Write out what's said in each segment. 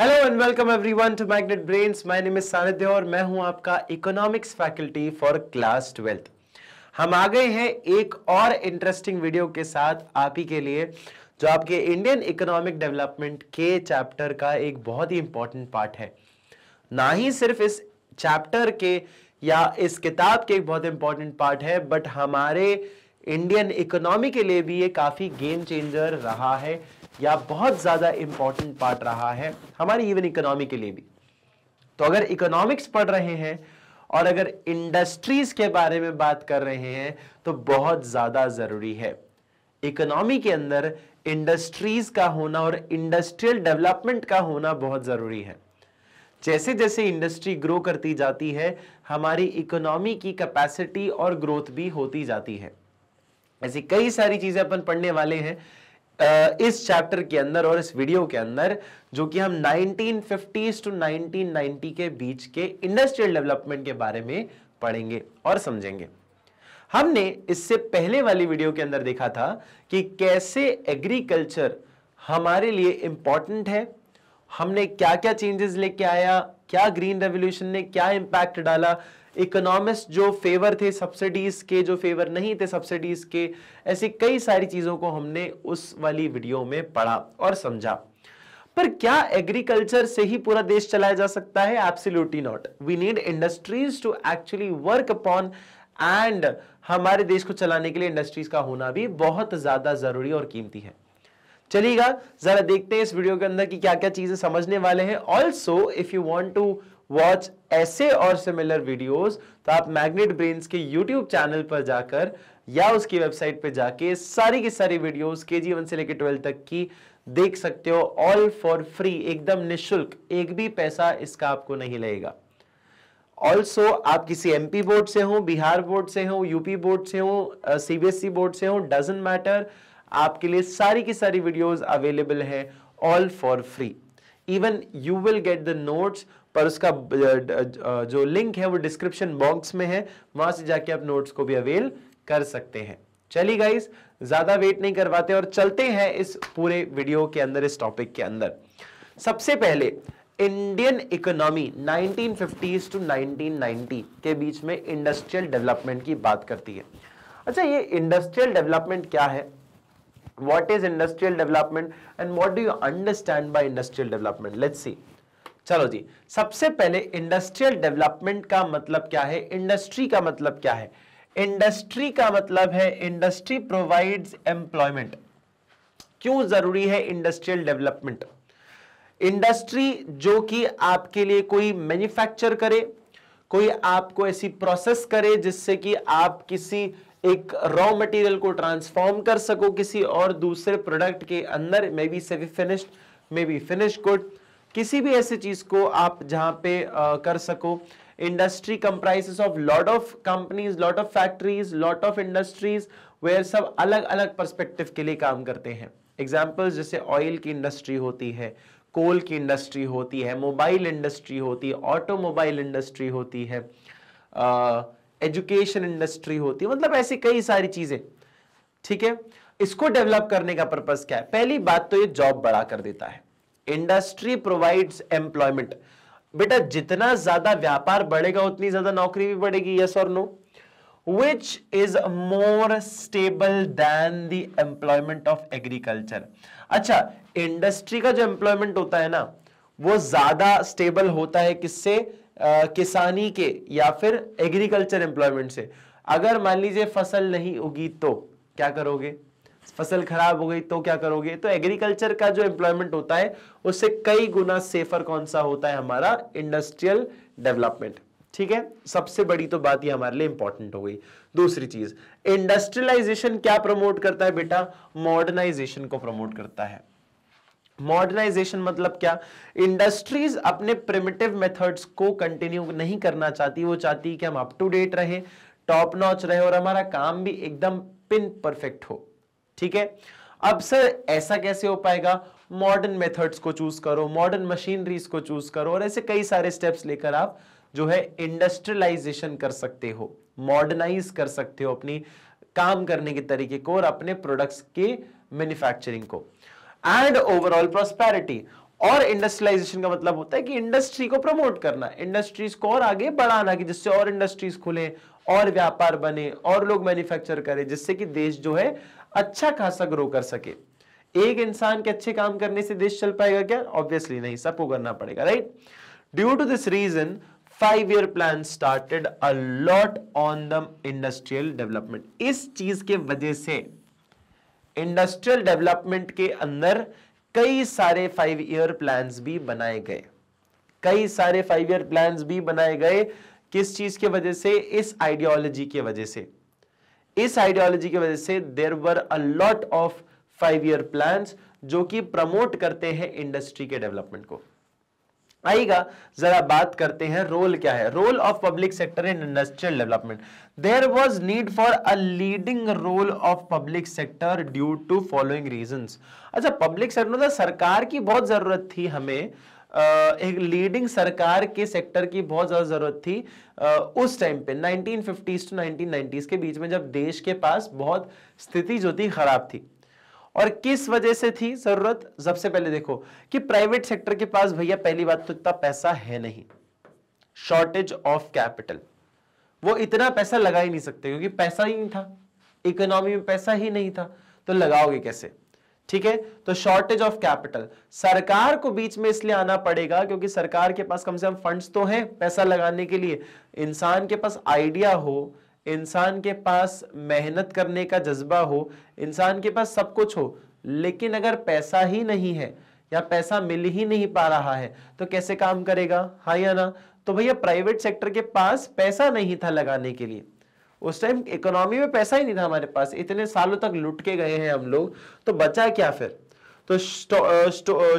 Hello and welcome everyone to Magnet Brains my name is Sanidhya और मैं हूं आपका economics faculty for class twelfth हम आ गए हैं एक और इंटरेस्टिंग वीडियो के साथ आप ही के लिए जो आपके इंडियन इकोनॉमिक डेवलपमेंट के चैप्टर का एक बहुत ही इंपॉर्टेंट पार्ट है ना ही सिर्फ इस चैप्टर के या इस किताब के एक बहुत इंपॉर्टेंट पार्ट है बट हमारे इंडियन इकोनॉमी के लिए भी ये काफ़ी गेम चेंजर रहा है या बहुत ज़्यादा इंपॉर्टेंट पार्ट रहा है हमारी इवन इकोनॉमी के लिए भी तो अगर इकोनॉमिक्स पढ़ रहे हैं और अगर इंडस्ट्रीज के बारे में बात कर रहे हैं तो बहुत ज़्यादा ज़रूरी है इकोनॉमी के अंदर इंडस्ट्रीज का होना और इंडस्ट्रियल डेवलपमेंट का होना बहुत ज़रूरी है जैसे जैसे इंडस्ट्री ग्रो करती जाती है हमारी इकोनॉमी की कैपेसिटी और ग्रोथ भी होती जाती है ऐसी कई सारी चीज़ें अपन पढ़ने वाले हैं इस चैप्टर के अंदर और इस वीडियो के अंदर जो कि हम 1950s टू 1990 के बीच के इंडस्ट्रियल डेवलपमेंट के बारे में पढ़ेंगे और समझेंगे हमने इससे पहले वाली वीडियो के अंदर देखा था कि कैसे एग्रीकल्चर हमारे लिए इंपॉर्टेंट है हमने क्या क्या चेंजेस लेके आया क्या ग्रीन रेवोल्यूशन ने क्या इंपैक्ट डाला इकोनॉमिस्ट जो फेवर थे सब्सिडीज के जो फेवर नहीं थे सब्सिडीज के ऐसी कई सारी चीज़ों को हमने उस वाली वीडियो में पढ़ा और समझा पर क्या एग्रीकल्चर से ही पूरा देश चलाया जा सकता है absolutely not we need industries to actually work upon and हमारे देश को चलाने के लिए इंडस्ट्रीज का होना भी बहुत ज्यादा जरूरी और कीमती है चलिएगा जरा देखते हैं इस वीडियो के अंदर कि क्या क्या चीजें समझने वाले हैं also if you want to watch ऐसे और सिमिलर वीडियोस तो आप मैग्नेट ब्रेन्स के यूट्यूब चैनल पर जाकर या उसकी वेबसाइट पर जाके सारी की सारी वीडियोस के जी से लेकर ट्वेल्व तक की देख सकते हो ऑल फॉर फ्री एकदम निशुल्क एक भी पैसा इसका आपको नहीं लगेगा ऑल्सो आप किसी एमपी बोर्ड से हो बिहार बोर्ड से हो यूपी बोर्ड से हो सीबीएसई बोर्ड से हो डजेंट मैटर आपके लिए सारी की सारी वीडियोस अवेलेबल है all for free even you will get the notes पर उसका जो लिंक है वो डिस्क्रिप्शन बॉक्स में है वहां से जाके आप नोट्स को भी अवेल कर सकते हैं चलिए गाइस ज्यादा वेट नहीं करवाते और चलते हैं इस पूरे वीडियो के अंदर इस टॉपिक के अंदर सबसे पहले इंडियन इकोनॉमी 1950s टू 1990 के बीच में इंडस्ट्रियल डेवलपमेंट की बात करती है अच्छा ये इंडस्ट्रियल डेवलपमेंट क्या है what is industrial development and what do you understand by industrial development let's see चलो जी सबसे पहले इंडस्ट्रियल डेवलपमेंट का मतलब क्या है इंडस्ट्री का मतलब क्या है इंडस्ट्री का मतलब है इंडस्ट्री प्रोवाइड्स एम्प्लॉयमेंट क्यों जरूरी है इंडस्ट्रियल डेवलपमेंट इंडस्ट्री जो कि आपके लिए कोई मैन्युफैक्चर करे कोई आपको ऐसी प्रोसेस करे जिससे कि आप किसी एक रॉ मटेरियल को ट्रांसफॉर्म कर सको किसी और दूसरे प्रोडक्ट के अंदर may be semi finished may be finish good किसी भी ऐसी चीज को आप जहां पे आ, कर सको industry comprises of lot of companies lot of factories lot of industries where सब अलग अलग परस्पेक्टिव के लिए काम करते हैं एग्जाम्पल्स जैसे ऑयल की इंडस्ट्री होती है कोल की इंडस्ट्री होती है मोबाइल इंडस्ट्री होती है ऑटोमोबाइल इंडस्ट्री होती है एजुकेशन इंडस्ट्री होती है मतलब ऐसी कई सारी चीज़ें ठीक है इसको डेवलप करने का पर्पज़ क्या है पहली बात तो ये जॉब बढ़ा कर देता है इंडस्ट्री प्रोवाइड्स एम्प्लॉयमेंट बेटा जितना ज्यादा व्यापार बढ़ेगा उतनी ज्यादा नौकरी भी बढ़ेगी यस और no which is more stable than the employment of agriculture अच्छा इंडस्ट्री का जो एम्प्लॉयमेंट होता है ना वो ज्यादा स्टेबल होता है किससे किसानी के या फिर एग्रीकल्चर एम्प्लॉयमेंट से अगर मान लीजिए फसल नहीं उगी तो क्या करोगे फसल खराब हो गई तो क्या करोगे तो एग्रीकल्चर का जो एम्प्लॉयमेंट होता है उससे कई गुना सेफर कौन सा होता है हमारा इंडस्ट्रियल डेवलपमेंट ठीक है सबसे बड़ी तो बात ये हमारे लिए इंपॉर्टेंट हो गई दूसरी चीज इंडस्ट्रियलाइजेशन क्या प्रमोट करता है बेटा मॉडर्नाइजेशन को प्रमोट करता है मॉडर्नाइजेशन मतलब क्या इंडस्ट्रीज अपने प्रिमिटिव मेथड्स को कंटिन्यू नहीं करना चाहती वो चाहती कि हम अप टू डेट रहे टॉप नॉच रहे और हमारा काम भी एकदम पिन परफेक्ट हो ठीक है अब सर ऐसा कैसे हो पाएगा मॉडर्न मेथड्स को चूज करो मॉडर्न मशीनरीज को चूज करो और ऐसे कई सारे स्टेप्स लेकर आप जो है इंडस्ट्रियलाइजेशन कर सकते हो मॉडर्नाइज कर सकते हो अपनी काम करने के तरीके को और अपने प्रोडक्ट्स के मैन्युफैक्चरिंग को एंड ओवरऑल प्रोस्पैरिटी और इंडस्ट्रियलाइजेशन का मतलब होता है कि इंडस्ट्री को प्रमोट करना इंडस्ट्रीज को और आगे बढ़ाना कि जिससे और इंडस्ट्रीज खुले और व्यापार बने और लोग मैन्युफैक्चर करें जिससे कि देश जो है अच्छा खासा ग्रो कर सके एक इंसान के अच्छे काम करने से देश चल पाएगा क्या ऑब्वियसली नहीं सबको करना पड़ेगा right due to this reason five year plan started a lot on the industrial development इस चीज के वजह से इंडस्ट्रियल डेवलपमेंट के अंदर कई सारे फाइव ईयर प्लान भी बनाए गए कई सारे फाइव ईयर प्लान भी बनाए गए किस चीज के वजह से इस आइडियोलॉजी के वजह से इस आइडियोलॉजी की वजह से there were a lot of five year plan जो कि प्रमोट करते हैं इंडस्ट्री के डेवलपमेंट को आएगा जरा बात करते हैं रोल क्या है role of public sector in industrial development there was need for a leading role of public sector due to following reason अच्छा पब्लिक सेक्टर तो सरकार की बहुत जरूरत थी हमें एक लीडिंग सरकार के सेक्टर की बहुत ज़्यादा ज़रूरत थी उस टाइम पे 1950s टू 1990s के बीच में जब देश के पास बहुत स्थिति जो थी खराब थी और किस वजह से थी ज़रूरत सबसे पहले देखो कि प्राइवेट सेक्टर के पास भैया पहली बात तो इतना पैसा है नहीं शॉर्टेज ऑफ कैपिटल वो इतना पैसा लगा ही नहीं सकते क्योंकि पैसा ही नहीं था इकोनॉमी में पैसा ही नहीं था तो लगाओगे कैसे ठीक है तो शॉर्टेज ऑफ कैपिटल सरकार को बीच में इसलिए आना पड़ेगा क्योंकि सरकार के पास कम से कम फंड्स तो हैं पैसा लगाने के लिए इंसान के पास आइडिया हो इंसान के पास मेहनत करने का जज्बा हो इंसान के पास सब कुछ हो लेकिन अगर पैसा ही नहीं है या पैसा मिल ही नहीं पा रहा है तो कैसे काम करेगा हाँ या ना तो भैया प्राइवेट सेक्टर के पास पैसा नहीं था लगाने के लिए उस टाइम इकोनॉमी में पैसा ही नहीं था हमारे पास इतने सालों तक लुट के गए हैं हम लोग तो बचा क्या फिर तो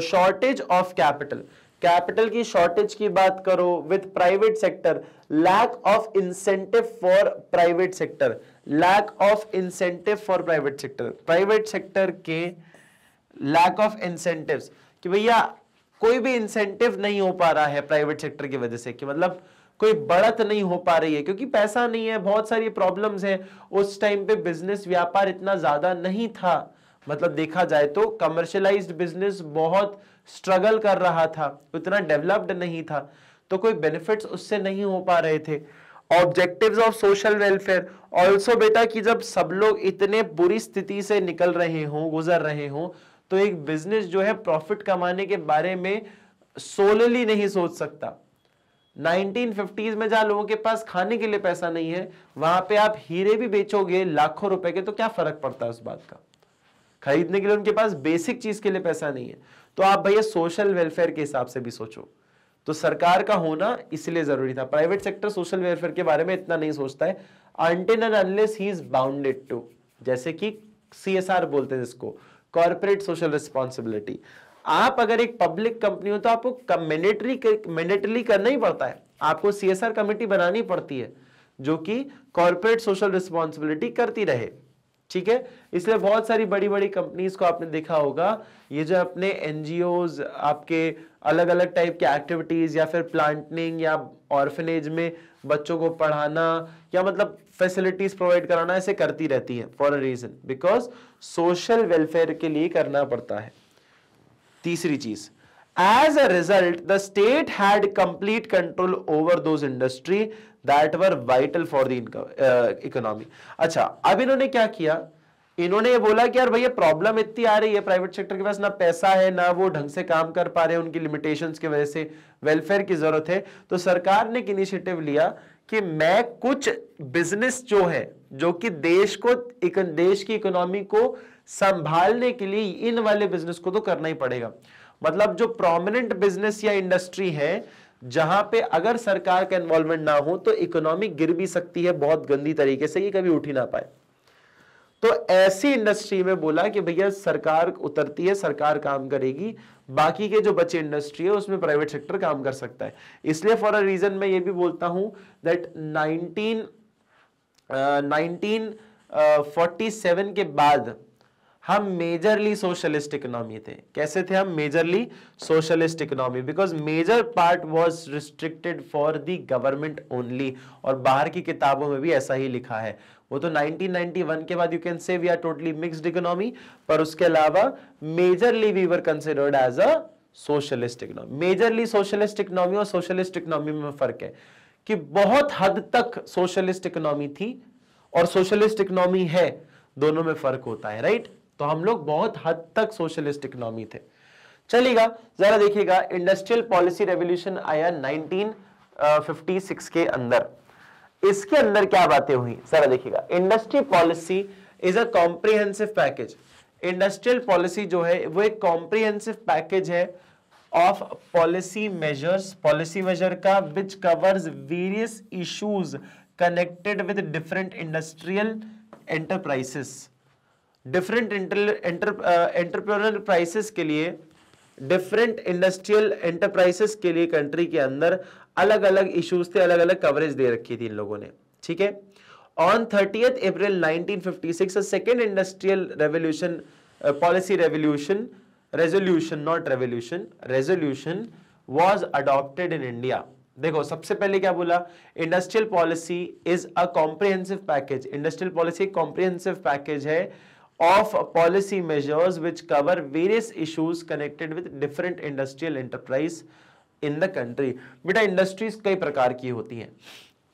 शॉर्टेज ऑफ कैपिटल कैपिटल की शॉर्टेज की बात करो with private sector lack of incentive for private sector lack of incentive for private sector private sector के लैक ऑफ इंसेंटिव कि भैया कोई भी इंसेंटिव नहीं हो पा रहा है प्राइवेट सेक्टर की वजह से कि मतलब कोई बढ़त नहीं हो पा रही है क्योंकि पैसा नहीं है बहुत सारी प्रॉब्लम्स हैं उस टाइम पे बिजनेस व्यापार इतना ज्यादा नहीं था मतलब देखा जाए तो कमर्शलाइज्ड बिजनेस बहुत स्ट्रगल कर रहा था उतना डेवलप्ड नहीं था तो कोई बेनिफिट्स उससे नहीं हो पा रहे थे objectives of social welfare also बेटा कि जब सब लोग इतने बुरी स्थिति से निकल रहे हों गुजर रहे हों तो एक बिजनेस जो है प्रॉफिट कमाने के बारे में सोलली नहीं सोच सकता 1950s में जहां लोगों के पास खाने के लिए पैसा नहीं है वहां पे आप हीरे भी बेचोगे लाखों रुपए के तो क्या फर्क पड़ता है उस बात का खरीदने के लिए उनके पास बेसिक चीज के लिए पैसा नहीं है तो आप भैया सोशल वेलफेयर के हिसाब से भी सोचो तो सरकार का होना इसलिए जरूरी था प्राइवेट सेक्टर सोशल वेलफेयर के बारे में इतना नहीं सोचता है until and unless he is bounded to जैसे कि सी बोलते हैं इसको कॉर्पोरेट सोशल रिस्पॉन्सिबिलिटी आप अगर एक पब्लिक कंपनी हो तो आपको मैंडेटरी मैंडेटरी करना ही पड़ता है आपको सीएसआर कमेटी बनानी पड़ती है जो कि कॉरपोरेट सोशल रिस्पॉन्सिबिलिटी करती रहे ठीक है इसलिए बहुत सारी बड़ी बड़ी कंपनीज को आपने देखा होगा ये जो अपने एनजीओ आपके अलग अलग टाइप के एक्टिविटीज या फिर प्लांटनिंग या ऑर्फनेज में बच्चों को पढ़ाना या मतलब फैसिलिटीज प्रोवाइड कराना ऐसे करती रहती है for a reason because social welfare के लिए करना पड़ता है तीसरी चीज as a result the state had complete control over those industry that were vital for the economy अच्छा अब इन्होंने क्या किया इन्होंने ये बोला कि यार भैया प्रॉब्लम इतनी आ रही है प्राइवेट सेक्टर के पास ना पैसा है ना वो ढंग से काम कर पा रहे हैं उनकी लिमिटेशंस की वजह से वेलफेयर की जरूरत है तो सरकार ने एक इनिशिएटिव लिया कि मैं कुछ बिजनेस जो है जो कि देश को देश की इकोनॉमी को संभालने के लिए इन वाले बिजनेस को तो करना ही पड़ेगा मतलब जो प्रोमिनेंट बिजनेस या इंडस्ट्री है जहां पे अगर सरकार का इन्वॉल्वमेंट ना हो तो इकोनॉमी गिर भी सकती है बहुत गंदी तरीके से ये कभी उठ ही ना पाए तो ऐसी इंडस्ट्री में बोला कि भैया सरकार उतरती है सरकार काम करेगी बाकी के जो बचे इंडस्ट्री है उसमें प्राइवेट सेक्टर काम कर सकता है इसलिए फॉर अ रीजन मैं ये भी बोलता हूं that nineteen nineteen forty seven के बाद हम मेजरली सोशलिस्ट इकोनॉमी थे कैसे थे हम majorly socialist economy because major part was restricted for the government only और बाहर की किताबों में भी ऐसा ही लिखा है वो तो 1991 के बाद you can say we are totally mixed economy पर उसके अलावा majorly we were considered as a socialist economy majorly socialist economy और सोशलिस्ट इकोनॉमी में फर्क है कि बहुत हद तक सोशलिस्ट इकोनॉमी थी और सोशलिस्ट इकोनॉमी है दोनों में फर्क होता है राइट right? तो हम लोग बहुत हद तक सोशलिस्ट इकोनॉमी थे चलिएगा जरा देखिएगा इंडस्ट्रियल पॉलिसी रेवोल्यूशन आया 1956 के अंदर इसके अंदर क्या बातें हुई जरा देखिएगा industry policy is a comprehensive package industrial policy जो है वो एक कॉम्प्रिहेंसिव पैकेज है of policy measures policy measure का which covers various issues connected with different industrial enterprises different entrepreneur prices के लिए डिफरेंट इंडस्ट्रियल एंटरप्राइसेस के लिए कंट्री के अंदर अलग अलग इश्यूज थे अलग अलग कवरेज दे रखी थी इन लोगों ने ठीक है on thirty April 1956 second industrial revolution policy revolution resolution not revolution resolution was adopted in India देखो सबसे पहले क्या बोला industrial policy is a comprehensive package industrial policy एक कॉम्प्रिहेंसिव पैकेज है of policy measures which cover various issues connected with different industrial enterprise in the country. beta industries kai prakar ki hoti hain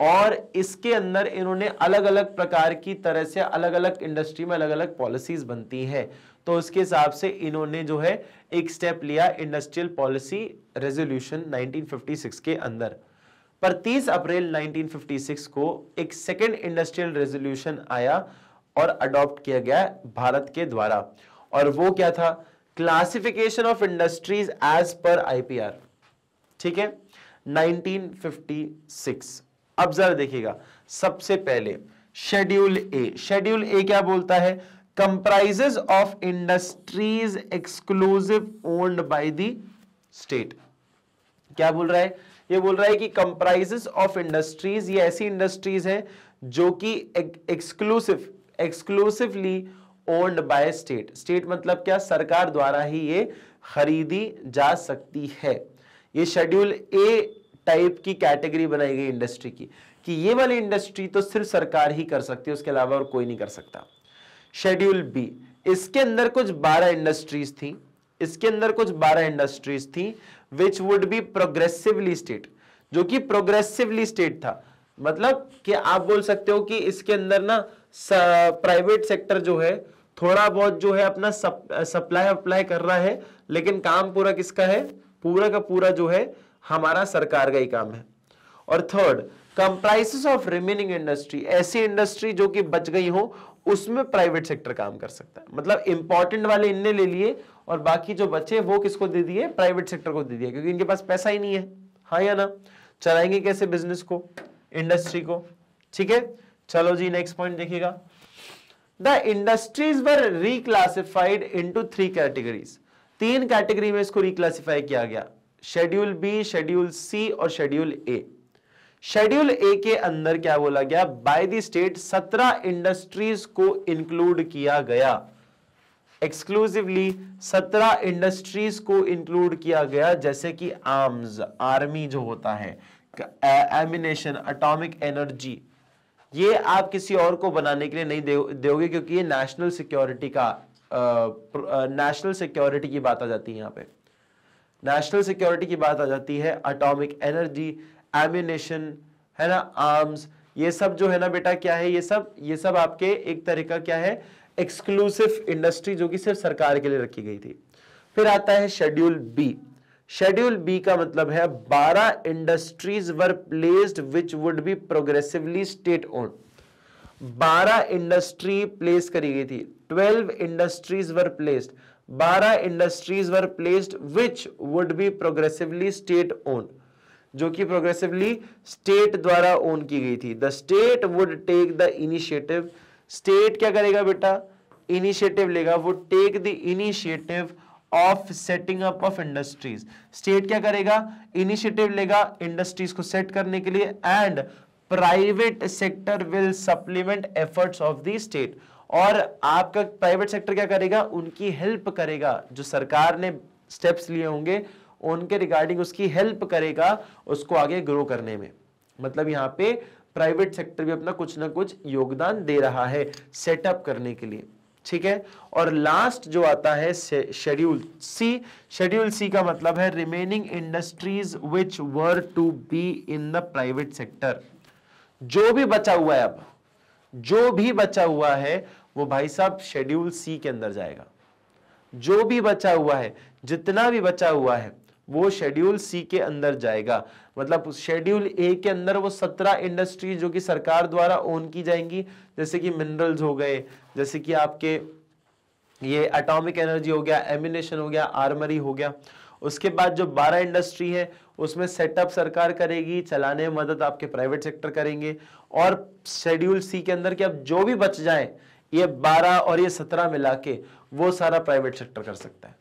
और इसके अंदर इन्होंने अलग अलग प्रकार की तरह से अलग अलग इंडस्ट्री में अलग अलग पॉलिसीज बनती हैं तो उसके हिसाब से इन्होंने जो है एक स्टेप लिया इंडस्ट्रियल पॉलिसी रेजोल्यूशन 1956 के अंदर पर 30 अप्रैल 1956 को एक सेकेंड इंडस्ट्रियल रेजोल्यूशन आया और अडॉप्ट किया गया भारत के द्वारा और वो क्या था classification of industries as per IPR ठीक है 1956 अब जरा देखिएगा सबसे पहले शेड्यूल ए शेड्यूल ए क्या बोलता है comprises of industries exclusive owned by the state क्या बोल रहा है ये बोल रहा है कि कंप्राइजेस ऑफ इंडस्ट्रीज ये ऐसी इंडस्ट्रीज हैं जो कि exclusive exclusively owned by state state मतलब क्या सरकार द्वारा ही ये खरीदी जा सकती है ये शेड्यूल ए टाइप की कैटेगरी बनाई गई इंडस्ट्री की कि ये वाली इंडस्ट्री तो सिर्फ सरकार ही कर सकती है उसके अलावा और कोई नहीं कर सकता शेड्यूल बी इसके अंदर कुछ बारह इंडस्ट्रीज थी इसके अंदर कुछ बारह इंडस्ट्रीज थी which would be progressively state जो कि प्रोग्रेसिवली स्टेट था मतलब कि आप बोल सकते हो कि इसके अंदर ना प्राइवेट सेक्टर जो है थोड़ा बहुत जो है अपना सप्लाई अप्लाई कर रहा है लेकिन काम पूरा किसका है पूरा का पूरा जो है हमारा सरकार का ही काम है और third comprises of remaining industry ऐसी इंडस्ट्री जो कि बच गई हो उसमें प्राइवेट सेक्टर काम कर सकता है मतलब इंपॉर्टेंट वाले इनने ले लिए और बाकी जो बचे वो किसको दे दिए प्राइवेट सेक्टर को दे दिए क्योंकि इनके पास पैसा ही नहीं है हाँ या ना चलाएंगे कैसे बिजनेस को इंडस्ट्री को ठीक है चलो जी नेक्स्ट पॉइंट देखिएगा the industries were reclassified to three categories तीन कैटेगरी में इसको रिक्लासिफाई किया गया शेड्यूल बी शेड्यूल सी और शेड्यूल ए शेड्यूल ए के अंदर क्या बोला गया बाय द स्टेट सत्रह इंडस्ट्रीज को इंक्लूड किया गया एक्सक्लूसिवली सत्रह इंडस्ट्रीज को इंक्लूड किया गया जैसे कि आर्म्स आर्मी जो होता है एमिनेशन अटोमिक एनर्जी ये आप किसी और को बनाने के लिए नहीं दे, दोगे क्योंकि ये नेशनल सिक्योरिटी का नेशनल सिक्योरिटी की बात आ जाती है यहाँ पे नेशनल सिक्योरिटी की बात आ जाती है अटोमिक एनर्जी एम्यूनेशन है ना आर्म्स ये सब जो है ना बेटा क्या है ये सब ये सब आपके एक तरह का क्या है एक्सक्लूसिव इंडस्ट्री जो कि सिर्फ सरकार के लिए रखी गई थी फिर आता है शेड्यूल बी शेड्यूल बी का मतलब है बारह industries were placed which would be progressively state owned बारह इंडस्ट्री प्लेस करी गई थी ट्वेल्व इंडस्ट्रीज वर प्लेस्ड बारह industries were placed which would be progressively state owned जो कि प्रोग्रेसिवली स्टेट द्वारा ओन की गई थी the state would take the initiative state क्या करेगा बेटा इनिशिएटिव लेगा वो take the initiative of setting up of industries state क्या करेगा इनिशिएटिव लेगा इंडस्ट्रीज को सेट करने के लिए and private sector will supplement efforts of the state और आपका प्राइवेट सेक्टर क्या करेगा उनकी हेल्प करेगा जो सरकार ने स्टेप्स लिए होंगे उनके रिगार्डिंग उसकी हेल्प करेगा उसको आगे ग्रो करने में मतलब यहां पे प्राइवेट सेक्टर भी अपना कुछ ना कुछ योगदान दे रहा है सेटअप करने के लिए ठीक है और लास्ट जो आता है शेड्यूल सी शेड्यूल सी का मतलब है remaining industries which were to be in the private sector जो भी बचा हुआ है अब जो भी बचा हुआ है वो भाई साहब शेड्यूल सी के अंदर जाएगा जो भी बचा हुआ है जितना भी बचा हुआ है वो शेड्यूल सी के अंदर जाएगा मतलब शेड्यूल ए के अंदर वो सत्रह इंडस्ट्री जो कि सरकार द्वारा ओन की जाएंगी जैसे कि मिनरल्स हो गए जैसे कि आपके ये एटॉमिक एनर्जी हो गया एमिनेशन हो गया आर्मरी हो गया उसके बाद जो 12 इंडस्ट्री है उसमें सेटअप सरकार करेगी चलाने में मदद आपके प्राइवेट सेक्टर करेंगे और शेड्यूल सी के अंदर कि अब जो भी बच जाए ये 12 और ये 17 मिला के वो सारा प्राइवेट सेक्टर कर सकता है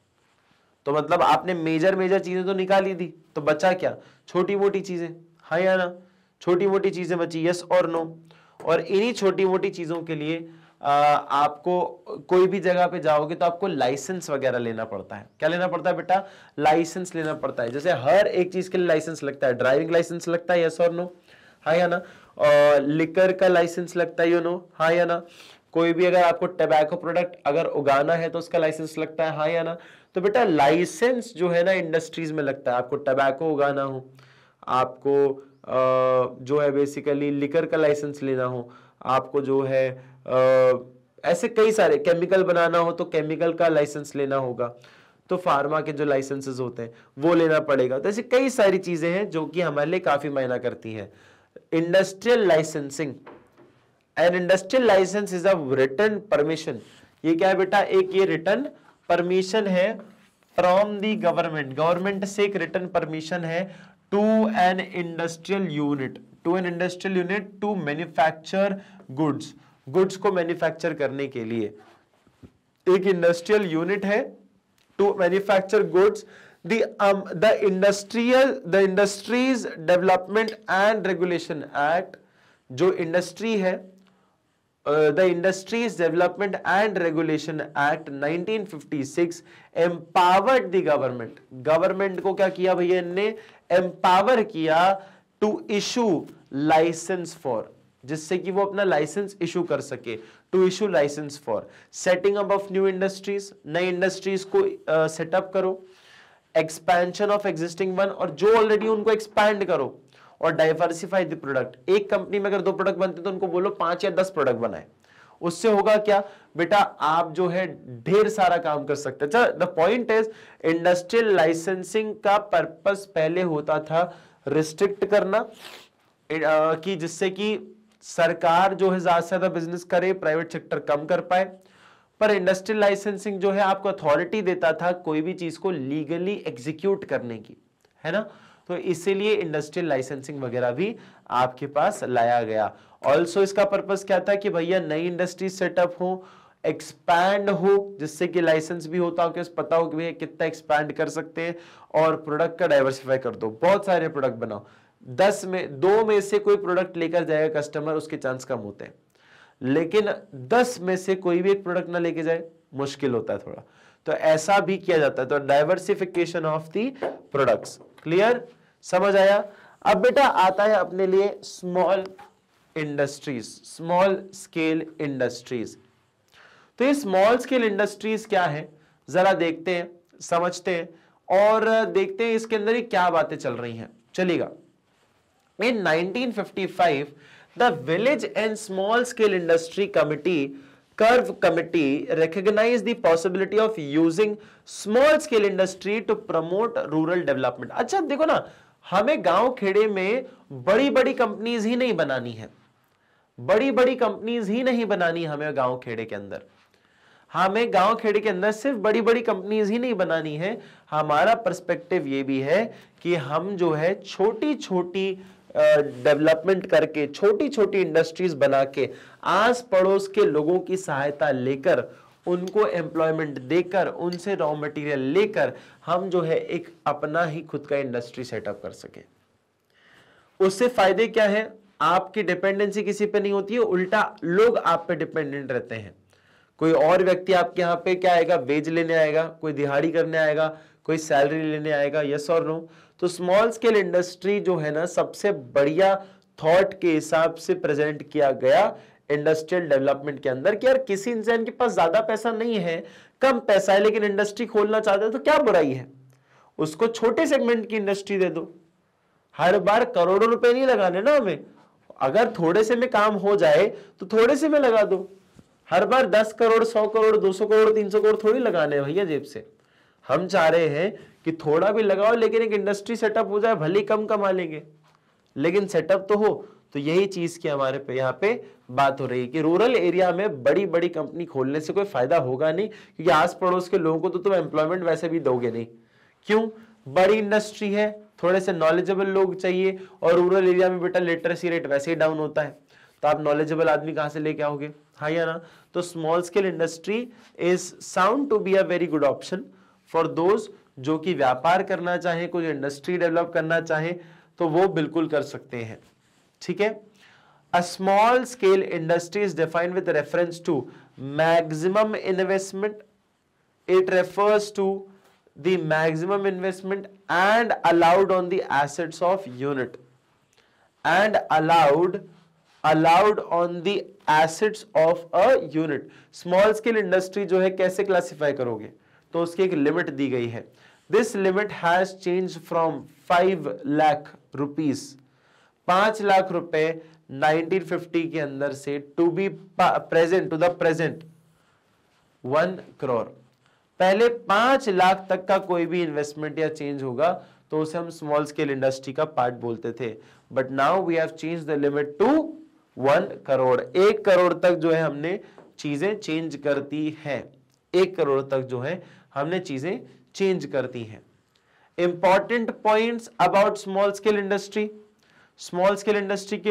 तो मतलब आपने मेजर मेजर चीजें तो निकाली थी तो बचा क्या छोटी मोटी चीजें हाँ या ना छोटी मोटी चीजें बची यस और नो और इन्हीं छोटी मोटी चीजों के लिए आ, आपको कोई भी जगह पे जाओगे तो आपको लाइसेंस वगैरह लेना पड़ता है क्या लेना पड़ता है बेटा लाइसेंस लेना पड़ता है जैसे हर एक चीज के लिए लाइसेंस लगता है ड्राइविंग लाइसेंस लगता है यस और नो हाँ या ना और लिकर का लाइसेंस लगता है यू नो हाँ या ना कोई भी अगर आपको टबैको प्रोडक्ट अगर उगाना है तो उसका लाइसेंस लगता है हाँ या ना तो बेटा लाइसेंस जो है ना इंडस्ट्रीज में लगता है आपको टबैको उगाना हो आपको जो है बेसिकली लिकर का लाइसेंस लेना हो आपको जो है ऐसे कई सारे केमिकल बनाना हो तो केमिकल का लाइसेंस लेना होगा तो फार्मा के जो लाइसेंसेज होते हैं वो लेना पड़ेगा तो ऐसे कई सारी चीज़ें हैं जो कि हमारे लिए काफ़ी मायना करती हैं industrial licensing an industrial license is a written permission ये क्या है बेटा एक ये रिटर्न परमिशन है फ्रॉम द गवर्नमेंट गवर्नमेंट से एक रिटर्न परमिशन है to an industrial unit to an industrial unit to manufacture goods goods को मैन्युफैक्चर करने के लिए एक इंडस्ट्रियल यूनिट है to manufacture goods the industrial the industries development and regulation act जो इंडस्ट्री है the uh, the Industries Development and Regulation Act 1956 empowered the government. Government को क्या किया भैया इनने empower किया to issue license for जिससे कि वो अपना लाइसेंस इशू कर सके to issue license for setting up of new industries नई इंडस्ट्रीज को सेटअप uh, करो एक्सपेंशन ऑफ एग्जिस्टिंग वन और जो ऑलरेडी उनको एक्सपैंड करो और डाइवर्सिफाई द प्रोडक्ट एक कंपनी में अगर दो प्रोडक्ट बनते तो उनको बोलो पांच या दस प्रोडक्ट बनाए उससे होगा क्या बेटा आप जो है ढेर सारा काम कर सकते हैं अच्छा the point is industrial licensing का पर्पस पहले होता था रिस्ट्रिक्ट करना कि जिससे कि सरकार जो है ज्यादा से ज्यादा बिजनेस करे प्राइवेट सेक्टर कम कर पाए पर इंडस्ट्रियल लाइसेंसिंग जो है आपको अथॉरिटी देता था कोई भी चीज को लीगली एग्जीक्यूट करने की है ना तो इसीलिए इंडस्ट्रियल लाइसेंसिंग वगैरह भी आपके पास लाया गया ऑल्सो इसका पर्पज क्या था कि भैया नई इंडस्ट्री सेटअप हो एक्सपैंड हो जिससे कि लाइसेंस भी होता हो कि पता हो कि भैया कितना एक्सपैंड कर सकते हैं और प्रोडक्ट का डाइवर्सिफाई कर दो बहुत सारे प्रोडक्ट बनाओ दस में दो में से कोई प्रोडक्ट लेकर जाएगा कस्टमर उसके चांस कम होते हैं लेकिन दस में से कोई भी एक प्रोडक्ट ना लेके जाए मुश्किल होता है थोड़ा तो ऐसा भी किया जाता है तो diversification of the products clear समझ आया अब बेटा आता है अपने लिए small industries small scale industries तो ये स्मॉल स्केल इंडस्ट्रीज क्या है जरा देखते हैं समझते हैं और देखते हैं इसके अंदर ही क्या बातें चल रही हैं चलिएगा in 1955 the village and small scale industry committee Karve committee recognise the possibility of using small scale industry to promote rural development अच्छा देखो ना हमें गांव खेड़े में बड़ी बड़ी कंपनीज ही नहीं बनानी है बड़ी बड़ी कंपनीज ही नहीं बनानी हमें गांव खेड़े के अंदर हमें गांव खेड़े के अंदर सिर्फ बड़ी बड़ी कंपनीज ही नहीं बनानी है हमारा पर्सपेक्टिव ये भी है कि हम जो है छोटी छोटी डेवलपमेंट करके छोटी छोटी इंडस्ट्रीज बना के आस पड़ोस के लोगों की सहायता लेकर उनको एम्प्लॉयमेंट देकर उनसे रॉ मटेरियल लेकर हम जो है एक अपना ही खुद का इंडस्ट्री सेटअप कर सके उससे फायदे क्या है आपकी डिपेंडेंसी किसी पे नहीं होती है उल्टा लोग आप पे डिपेंडेंट रहते हैं कोई और व्यक्ति आपके यहाँ पे क्या आएगा वेज लेने आएगा कोई दिहाड़ी करने आएगा कोई सैलरी लेने आएगा यस और नो तो स्मॉल स्केल इंडस्ट्री जो है ना सबसे बढ़िया थॉट के हिसाब से प्रेजेंट किया गया इंडस्ट्रियल डेवलपमेंट के अंदर कि यार किसी इंसान के पास ज्यादा पैसा नहीं है कम पैसा है लेकिन इंडस्ट्री खोलना चाहते हैं तो क्या बुराई है उसको छोटे सेगमेंट की इंडस्ट्री दे दो हर बार करोड़ों रुपए नहीं लगाने ना हमें अगर थोड़े से में काम हो जाए तो थोड़े से में लगा दो हर बार दस करोड़ सौ करोड़ दो सौ करोड़ तीन सौ करोड़ थोड़ी लगाने भैया जेब से हम चाह रहे हैं कि थोड़ा भी लगाओ लेकिन एक इंडस्ट्री सेटअप हो जाए भले कम कमा लेंगे लेकिन सेटअप तो हो तो यही चीज की हमारे पे यहाँ पे बात हो रही है कि रूरल एरिया में बड़ी बड़ी कंपनी खोलने से कोई फायदा होगा नहीं क्योंकि आस पड़ोस के लोगों को तो तुम एम्प्लॉयमेंट वैसे भी दोगे नहीं क्यों बड़ी इंडस्ट्री है थोड़े से नॉलेजेबल लोग चाहिए और रूरल एरिया में बेटा लिटरेसी रेट वैसे ही डाउन होता है तो आप नॉलेजेबल आदमी कहां से लेके आओगे हाँ या ना तो small scale industry is sound to be a very good option for those जो कि व्यापार करना चाहे कुछ इंडस्ट्री डेवलप करना चाहे तो वो बिल्कुल कर सकते हैं ठीक है a small scale industry is defined with reference to maximum investment it refers to the maximum investment and allowed on the assets of unit and allowed allowed on the assets of a unit small scale industry jo hai kaise classify karoge to uski ek limit di gayi hai this limit has changed from 5 lakh rupees 5 lakh rupees 1950 के अंदर से to be present to the present one crore पहले पांच लाख तक का कोई भी investment या चेंज होगा तो उसे हम स्मॉल स्केल इंडस्ट्री का पार्ट बोलते थे but now we have change the limit to one crore एक करोड़ तक जो है हमने चीजें चेंज करती है एक करोड़ तक जो है हमने चीजें चेंज करती हैं important points about small scale industry small scale industry के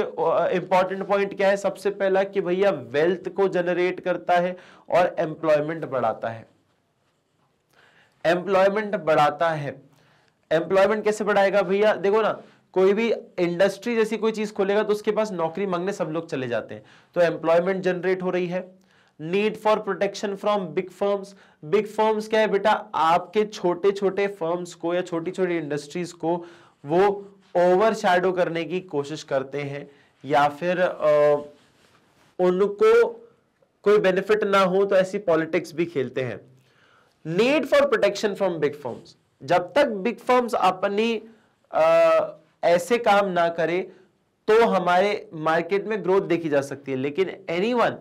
इंपॉर्टेंट पॉइंट क्या है सबसे पहला कि भैया वेल्थ को जनरेट करता है और एम्प्लॉयमेंट बढ़ाता है एम्प्लॉयमेंट बढ़ाता है एम्प्लॉयमेंट कैसे बढ़ाएगा भैया देखो ना कोई भी इंडस्ट्री जैसी कोई चीज खोलेगा तो उसके पास नौकरी मांगने सब लोग चले जाते हैं तो एम्प्लॉयमेंट जनरेट हो रही है need for protection from big firms big firms क्या है बेटा आपके छोटे छोटे फर्म्स को या छोटी छोटी इंडस्ट्रीज को वो ओवर शेडो करने की कोशिश करते हैं या फिर उनको कोई बेनिफिट ना हो तो ऐसी पॉलिटिक्स भी खेलते हैं need for protection from big firms जब तक बिग फॉर्म्स अपनी ऐसे काम ना करे तो हमारे मार्केट में ग्रोथ देखी जा सकती है लेकिन एनीवन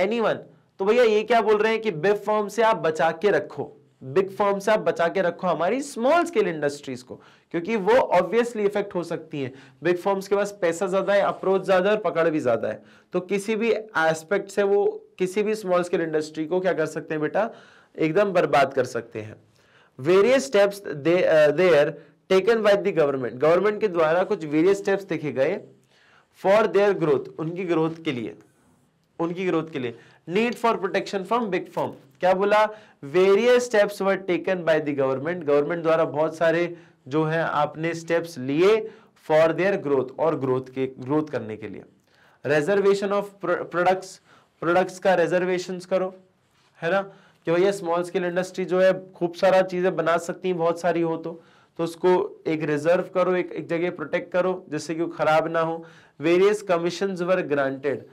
एनीवन तो भैया ये क्या बोल रहे हैं कि बिग फॉर्म से आप बचा के रखो बिग फॉर्म से आप बचा के रखो हमारी स्मॉल स्केल इंडस्ट्रीज को क्योंकि वो ऑब्वियसली इफेक्ट हो सकती हैं बिग फॉर्म्स के पास पैसा ज़्यादा है अप्रोच ज़्यादा है और पकड़ भी ज़्यादा है तो किसी भी एस्पेक्ट से वो किसी भी स्मॉल स्केल इंडस्ट्री को क्या कर सकते हैं बेटा एकदम बर्बाद कर सकते हैं various steps there taken by the government government के द्वारा कुछ वेरियस स्टेप्स देखे गए फॉर देयर ग्रोथ उनकी ग्रोथ के लिए उनकी ग्रोथ के लिए need for protection from big firm क्या बोला various steps were taken by the government government द्वारा बहुत सारे जो है आपने स्टेप्स लिए फॉर देयर ग्रोथ और ग्रोथ के ग्रोथ करने के लिए रिजर्वेशन ऑफ प्रोडक्ट्स प्रोडक्ट्स का रिजर्वेशन करो है ना कि भैया स्मॉल स्केल इंडस्ट्री जो है खूब सारा चीज़ें बना सकती है बहुत सारी हो तो तो उसको एक रिजर्व करो एक एक जगह प्रोटेक्ट करो जिससे कि वो खराब ना हो various commission were granted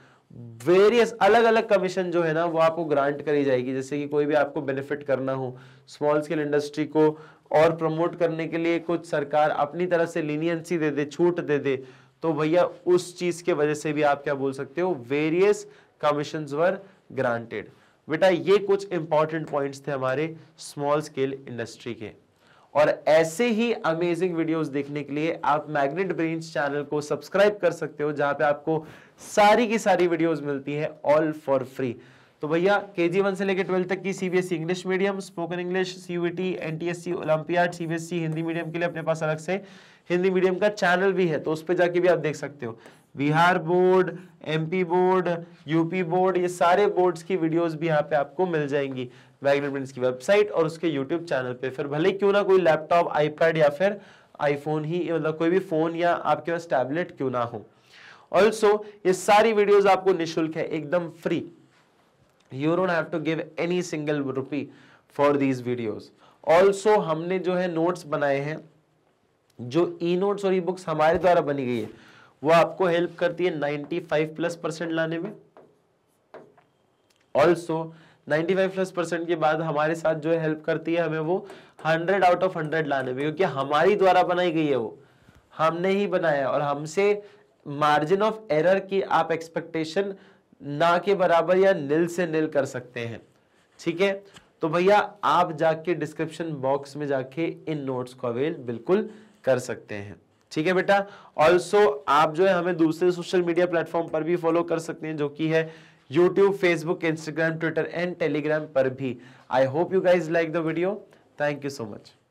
various अलग अलग कमीशन जो है ना वो आपको ग्रांट करी जाएगी जैसे कि कोई भी आपको बेनिफिट करना हो स्मॉल स्केल इंडस्ट्री को और प्रमोट करने के लिए कुछ सरकार अपनी तरफ से लीनियंसी दे दे छूट दे दे तो भैया उस चीज के वजह से भी आप क्या बोल सकते हो वेरियस कमीशन वर ग्रांटेड बेटा ये कुछ इंपॉर्टेंट पॉइंट्स थे हमारे स्मॉल स्केल इंडस्ट्री के और ऐसे ही अमेजिंग वीडियोस देखने के लिए आप मैग्नेट ब्रेन्स चैनल को सब्सक्राइब कर सकते हो जहां पे आपको सारी की सारी वीडियोस मिलती है ऑल फॉर फ्री तो भैया के जी वन से लेकर ट्वेल्थ तक की CBSE English medium spoken English CUET NTSE Olympiad CBSE Hindi medium के लिए अपने पास अलग से हिंदी मीडियम का चैनल भी है तो उस पर जाके भी आप देख सकते हो Bihar board MP board UP board ये सारे बोर्ड्स की वीडियोस भी यहाँ पे आपको मिल जाएंगी वैगनर प्रिंट्स की वेबसाइट और उसके यूट्यूब चैनल पे फिर भले क्यों ना कोई लैपटॉप आईपैड या फिर आईफोन ही मतलब कोई भी फ़ोन या आपके पास टैबलेट क्यों ना हो ऑल्सो ये सारी वीडियोज़ आपको निःशुल्क है एकदम free you don't have to give any single rupee for these videos also हमने जो है नोट्स बनाए हैं जो ई नोट्स और ई बुक्स हमारे द्वारा बनी गई है वो आपको हेल्प करती है 95 प्लस परसेंट लाने में ऑल्सो 95 प्लस परसेंट के बाद हमारे साथ जो हेल्प करती है हमें वो 100 आउट ऑफ 100 लाने में क्योंकि हमारी द्वारा बनाई गई है वो हमने ही बनाया और हमसे मार्जिन ऑफ एरर की आप एक्सपेक्टेशन ना के बराबर या नील से नील कर सकते हैं ठीक है तो भैया आप जाके डिस्क्रिप्शन बॉक्स में जाके इन नोट्स को अवेल बिल्कुल कर सकते हैं ठीक है बेटा ऑल्सो आप जो है हमें दूसरे सोशल मीडिया प्लेटफॉर्म पर भी फॉलो कर सकते हैं जो कि है YouTube Facebook Instagram Twitter and Telegram पर भी I hope you guys like the video thank you so much